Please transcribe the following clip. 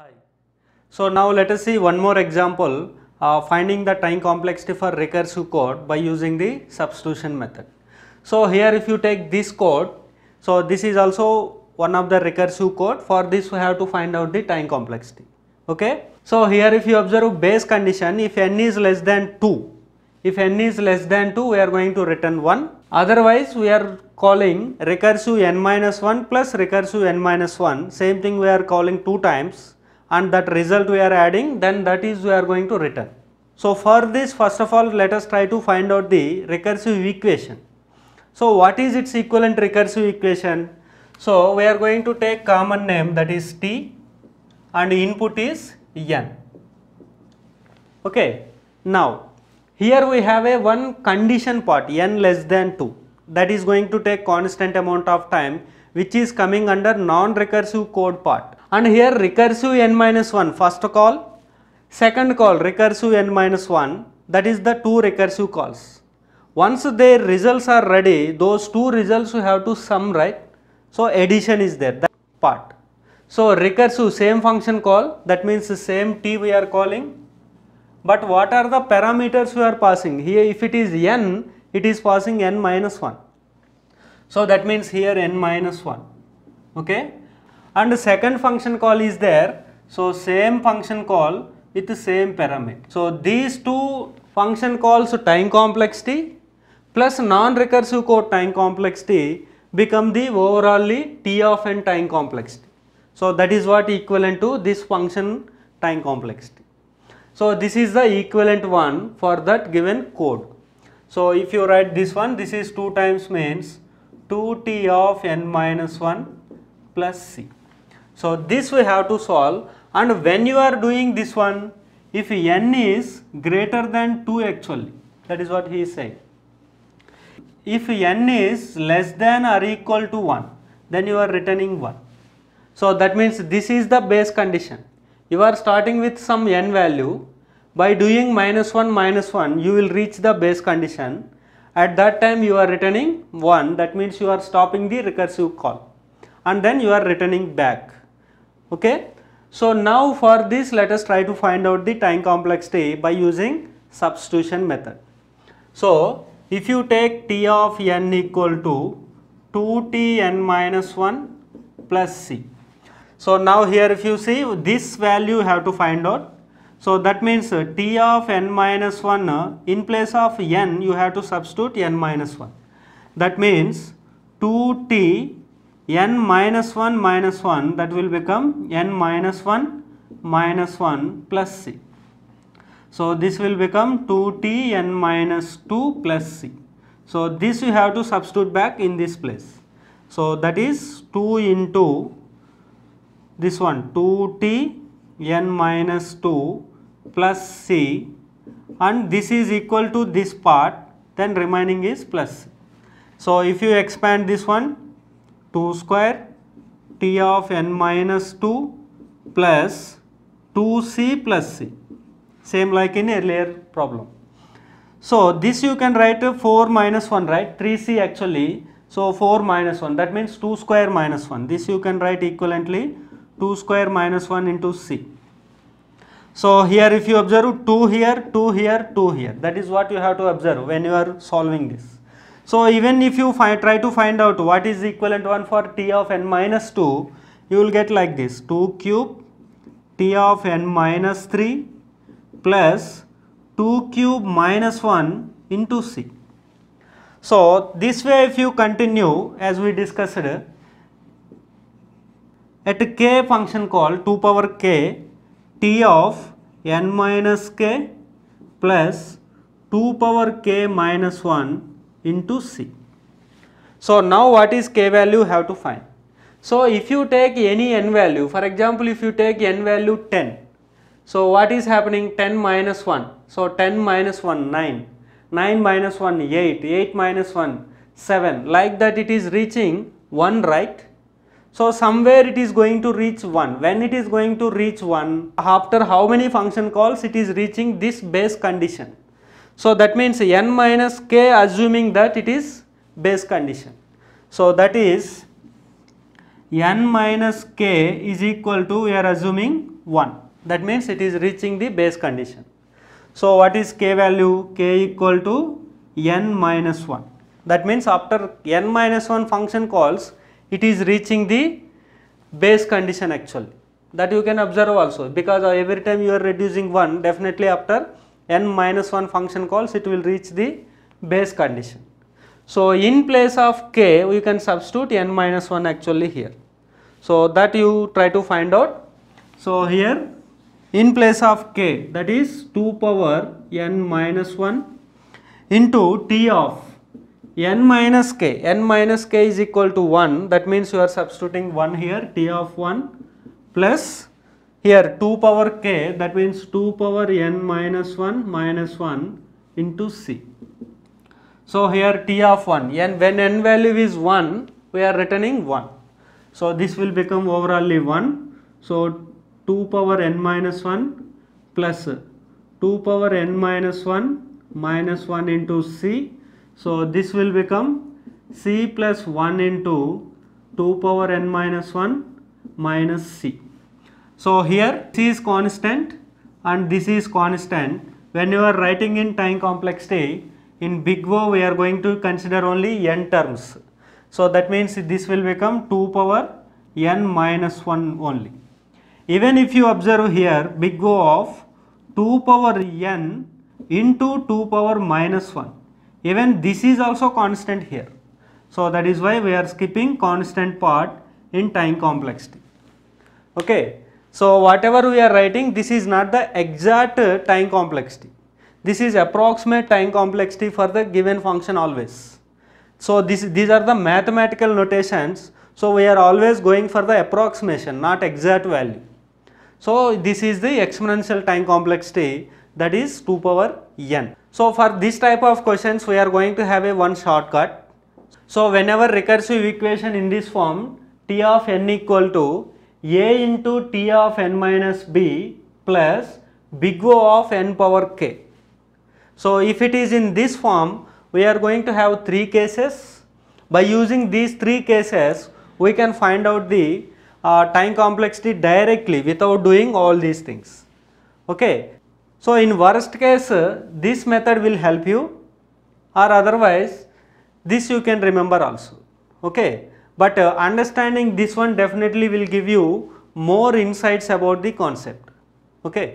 Hi. So now let us see one more example uh, finding the time complexity for recursive code by using the substitution method. So here if you take this code, so this is also one of the recursive code for this we have to find out the time complexity. Okay. So here if you observe base condition if n is less than 2, if n is less than 2 we are going to return 1 otherwise we are calling recursive n minus 1 plus recursive n minus 1 same thing we are calling 2 times and that result we are adding then that is we are going to return. So for this first of all let us try to find out the recursive equation. So what is its equivalent recursive equation? So we are going to take common name that is t and input is n. Okay. Now here we have a one condition part n less than 2 that is going to take constant amount of time which is coming under non-recursive code part and here recursive n minus 1 first call, second call recursive n minus 1 that is the two recursive calls. Once their results are ready, those two results you have to sum right. So addition is there that part. So recursive same function call that means the same t we are calling but what are the parameters we are passing here if it is n it is passing n minus 1. So that means here n minus 1 okay and second function call is there so same function call with same parameter so these two function calls time complexity plus non-recursive code time complexity become the overall T of n time complexity. So that is what equivalent to this function time complexity. So this is the equivalent one for that given code. So if you write this one, this is 2 times means 2T of n minus 1 plus C. So this we have to solve and when you are doing this one, if n is greater than 2 actually, that is what he is saying. If n is less than or equal to 1, then you are returning 1. So that means this is the base condition. You are starting with some n value. By doing minus 1 minus 1, you will reach the base condition. At that time you are returning 1, that means you are stopping the recursive call and then you are returning back okay. So now for this let us try to find out the time complexity by using substitution method. So if you take T of n equal to 2T n minus 1 plus C. So now here if you see this value you have to find out. So that means T of n minus 1 uh, in place of n you have to substitute n minus 1. That means 2T n minus 1 minus 1 that will become n minus 1 minus 1 plus c. So, this will become 2t n minus 2 plus c. So, this you have to substitute back in this place. So, that is 2 into this one 2t n minus 2 plus c and this is equal to this part then remaining is plus c. So, if you expand this one 2 square t of n minus 2 plus 2c plus c same like in earlier problem. So this you can write 4 minus 1 right 3c actually so 4 minus 1 that means 2 square minus 1 this you can write equivalently 2 square minus 1 into c. So here if you observe 2 here 2 here 2 here that is what you have to observe when you are solving this. So even if you find, try to find out what is equivalent one for t of n minus 2, you will get like this 2 cube t of n minus 3 plus 2 cube minus 1 into c. So this way if you continue as we discussed at k function called 2 power k t of n minus k plus 2 power k minus 1 into C. So now what is K value have to find. So if you take any n value, for example if you take n value 10, so what is happening 10 minus 1, so 10 minus 1 9, 9 minus 1 8, 8 minus 1 7 like that it is reaching 1 right. So somewhere it is going to reach 1, when it is going to reach 1 after how many function calls it is reaching this base condition. So that means n minus k assuming that it is base condition. So that is n minus k is equal to we are assuming 1 that means it is reaching the base condition. So what is k value k equal to n minus 1 that means after n minus 1 function calls it is reaching the base condition actually that you can observe also because every time you are reducing 1 definitely after n minus 1 function calls it will reach the base condition. So, in place of k we can substitute n minus 1 actually here. So, that you try to find out. So, here in place of k that is 2 power n minus 1 into t of n minus k n minus k is equal to 1 that means you are substituting 1 here t of 1 plus here 2 power k that means 2 power n minus 1 minus 1 into c. So here t of 1 n when n value is 1 we are returning 1. So this will become overall 1. So 2 power n minus 1 plus 2 power n minus 1 minus 1 into c. So this will become c plus 1 into 2 power n minus 1 minus c. So here this is constant and this is constant. When you are writing in time complexity, in big O we are going to consider only n terms. So that means this will become 2 power n minus 1 only. Even if you observe here big O of 2 power n into 2 power minus 1. Even this is also constant here. So that is why we are skipping constant part in time complexity. Okay. So, whatever we are writing this is not the exact time complexity. This is approximate time complexity for the given function always. So, this, these are the mathematical notations. So, we are always going for the approximation not exact value. So, this is the exponential time complexity that is 2 power n. So, for this type of questions we are going to have a one shortcut. So, whenever recursive equation in this form t of n equal to a into t of n minus b plus big O of n power k. So if it is in this form, we are going to have three cases. By using these three cases, we can find out the uh, time complexity directly without doing all these things. Okay. So in worst case, this method will help you or otherwise this you can remember also. Okay but uh, understanding this one definitely will give you more insights about the concept okay